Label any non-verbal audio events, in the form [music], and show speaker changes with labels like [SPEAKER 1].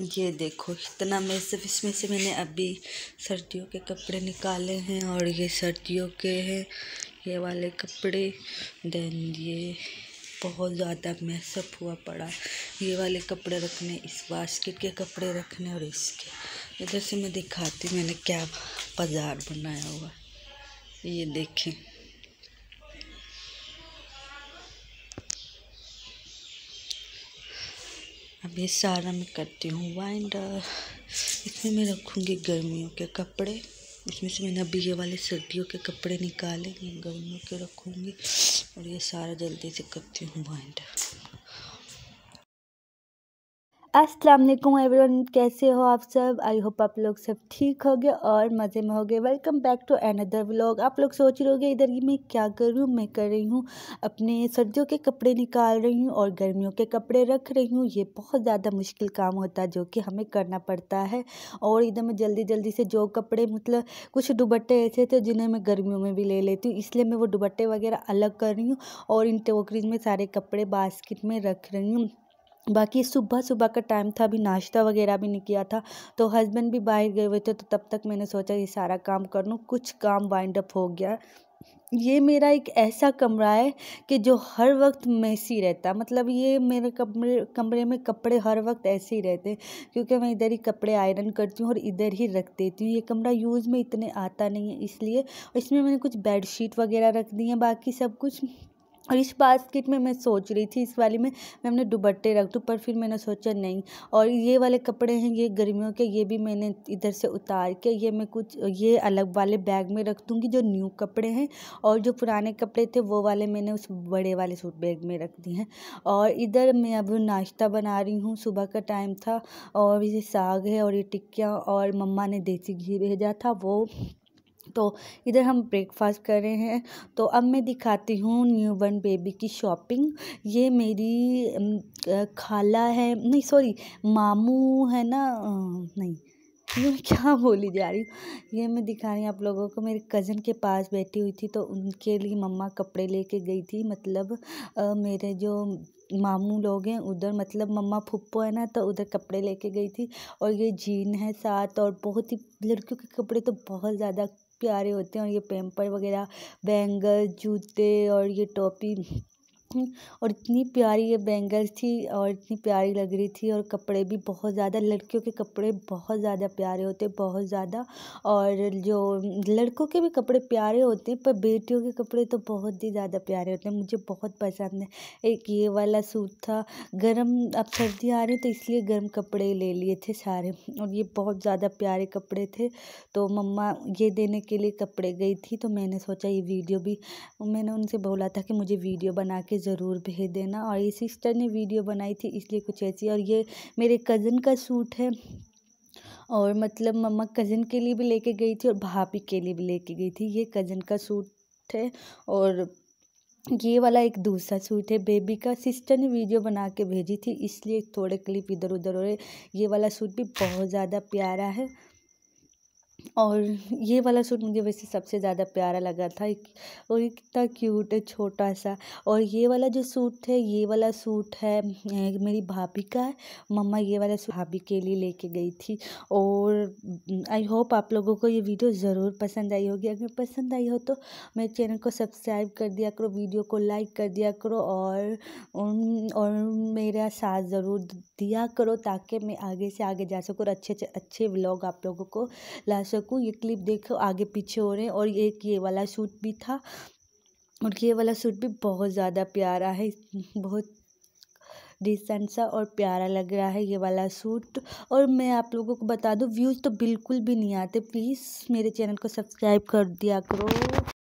[SPEAKER 1] ये देखो इतना मैं सिर्फ इसमें से मैंने अभी सर्दियों के कपड़े निकाले हैं और ये सर्दियों के हैं ये वाले कपड़े देन ये बहुत ज़्यादा मैसअप हुआ पड़ा ये वाले कपड़े रखने इस बास्केट के कपड़े रखने और इसके इधर से मैं दिखाती मैंने क्या बाज़ार बनाया हुआ ये देखें अब ये सारा मैं करती हूँ वाइंड इसमें मैं रखूँगी गर्मियों के कपड़े इसमें से मैंने अभी ये वाले सर्दियों के कपड़े निकाले गर्मियों के रखूँगी और ये सारा जल्दी से करती हूँ वाइंड अस्सलाम वालेकुम एवरीवन कैसे हो आप सब आई होप आप लोग सब ठीक होगे और मज़े में होगे welcome back to another vlog आप लोग सोच रहे होगे इधर ही मैं क्या कर रही हूँ मैं कर रही हूँ अपने सर्दियों के कपड़े निकाल रही हूँ और गर्मियों के कपड़े रख रही हूँ ये बहुत ज़्यादा मुश्किल काम होता है जो कि हमें करना पड़ता है और इधर मैं जल्दी जल्दी से जो कपड़े मतलब कुछ दुबट्टे ऐसे थे जिन्हें मैं गर्मियों में भी ले लेती हूँ इसलिए मैं वो दुबट्टे वगैरह अलग कर रही हूँ और इन टोकरीज में सारे कपड़े बास्किट में रख रही हूँ बाकी सुबह सुबह का टाइम था अभी नाश्ता वगैरह भी नहीं किया था तो हस्बैंड भी बाहर गए हुए थे तो तब तक मैंने सोचा ये सारा काम कर लूँ कुछ काम वाइंड अप हो गया ये मेरा एक ऐसा कमरा है कि जो हर वक्त मैसी रहता मतलब ये मेरे कमरे कमरे में कपड़े हर वक्त ऐसे ही रहते क्योंकि मैं इधर ही कपड़े आयरन करती हूँ और इधर ही रख देती हूँ ये कमरा यूज़ में इतने आता नहीं है इसलिए इसमें मैंने कुछ बेडशीट वगैरह रख दी हैं बाकी सब कुछ और इस बास्केट में मैं सोच रही थी इस वाले में मैं अपने दुबट्टे रख दूँ पर फिर मैंने सोचा नहीं और ये वाले कपड़े हैं ये गर्मियों के ये भी मैंने इधर से उतार के ये मैं कुछ ये अलग वाले बैग में रख दूँगी जो न्यू कपड़े हैं और जो पुराने कपड़े थे वो वाले मैंने उस बड़े वाले सूट बैग में रख दिए हैं और इधर मैं अब नाश्ता बना रही हूँ सुबह का टाइम था और ये साग है और ये टिक्कियाँ और मम्मा ने देसी घी भेजा था वो तो इधर हम ब्रेकफास्ट कर रहे हैं तो अब मैं दिखाती हूँ न्यू बर्न बेबी की शॉपिंग ये मेरी खाला है नहीं सॉरी मामू है ना नहीं ये [laughs] मैं क्या बोली जा रही हूँ ये मैं दिखा रही हूँ आप लोगों को मेरी कज़न के पास बैठी हुई थी तो उनके लिए मम्मा कपड़े लेके गई थी मतलब आ, मेरे जो मामू लोग हैं उधर मतलब मम्मा फुप्पो है ना तो उधर कपड़े लेके गई थी और ये जीन है साथ और बहुत ही लड़कियों के कपड़े तो बहुत ज़्यादा प्यारे होते हैं और ये पेम्पर वगैरह बैंगल जूते और ये टोपी और इतनी प्यारी ये बैंगल्स थी और इतनी प्यारी लग रही थी और कपड़े भी बहुत ज़्यादा लड़कियों के कपड़े बहुत ज़्यादा प्यारे होते हैं बहुत ज़्यादा और जो लड़कों के भी कपड़े प्यारे होते हैं पर बेटियों के कपड़े तो बहुत ही ज़्यादा प्यारे होते हैं मुझे बहुत पसंद है एक ये वाला सूट था गर्म अब सर्दी आ रही तो इसलिए गर्म कपड़े ले लिए थे सारे और ये बहुत ज़्यादा प्यारे कपड़े थे तो मम्मा ये देने के लिए कपड़े गई थी तो मैंने सोचा ये वीडियो भी मैंने उनसे बोला था कि मुझे वीडियो बना के ज़रूर भेज देना और ये सिस्टर ने वीडियो बनाई थी इसलिए कुछ ऐसी और ये मेरे कज़न का सूट है और मतलब मम्मा कज़न के लिए भी लेके गई थी और भाभी के लिए भी लेके गई थी ये कज़न का सूट है और ये वाला एक दूसरा सूट है बेबी का सिस्टर ने वीडियो बना के भेजी थी इसलिए थोड़े क्लिप इधर उधर और ये वाला सूट भी बहुत ज़्यादा प्यारा है और ये वाला सूट मुझे वैसे सबसे ज़्यादा प्यारा लगा था और ये कितना क्यूट है छोटा सा और ये वाला जो सूट है ये वाला सूट है मेरी भाभी का है मम्मा ये वाला सूट भाभी के लिए लेके गई थी और आई होप आप लोगों को ये वीडियो ज़रूर पसंद आई होगी अगर पसंद आई हो तो मेरे चैनल को सब्सक्राइब कर दिया करो वीडियो को लाइक कर दिया करो और और मेरा साथ ज़रूर दिया करो ताकि मैं आगे से आगे जा सकूँ और अच्छे अच्छे व्लॉग आप लोगों को लास्ट सकूँ ये क्लिप देखो आगे पीछे हो रहे हैं और एक ये वाला सूट भी था और ये वाला सूट भी बहुत ज़्यादा प्यारा है बहुत डिसेंट सा और प्यारा लग रहा है ये वाला सूट और मैं आप लोगों को बता दूँ व्यूज़ तो बिल्कुल भी नहीं आते प्लीज़ मेरे चैनल को सब्सक्राइब कर दिया करो